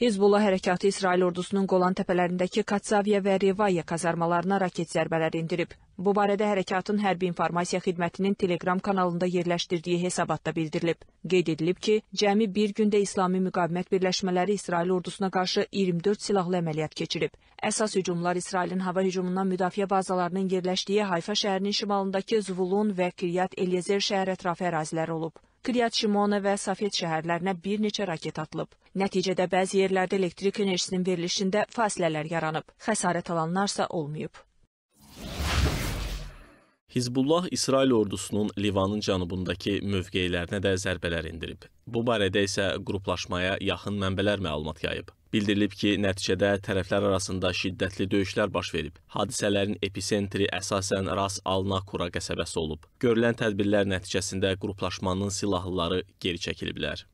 Hizbullah hərəkatı İsrail ordusunun Qolan təpələrindəki Katsaviya və Revayə kazarmalarına raket zərbələri endirib. Bu barədə hərəkatın hərbi informasiya xidmətinin Telegram kanalında yerləşdirdiyi hesabatda bildirilib. Qeyd edilib ki, cəmi bir gündə İslami müqavimət birləşmələri İsrail ordusuna qarşı 24 silahlı əməliyyat keçirib. Əsas hücumlar İsrailin hava hücumundan müdafiə bazalarının yerləşdiyi Hayfa şəhərinin şimalındakı Zvulun və Kiryat Eliezer şəhər ətrafı əraziləri olub. Kiryat Şimona və Safet şəhərlərinə bir neçə raket atılıb. Nəticədə bəzi yerlərdə elektrik enerjisinin verilişində fasilələr yaranıb. Xəsarət alanlarsa olmayıb. Hizbullah İsrail ordusunun Livanın cənubundakı mövqeylərinə də zərbələr endirib. Bu barədə isə qruplaşmaya yaxın mənbələr məlumat yayıb. Bildirilib ki, nəticədə tərəflər arasında şiddətli döyüşlər baş verib. Hadisələrin episentri əsasən Ras Al-Nakura qəsəbəsi olub. Görülən tədbirlər nəticəsində qruplaşmanın silahlıları geri çəkiliblər.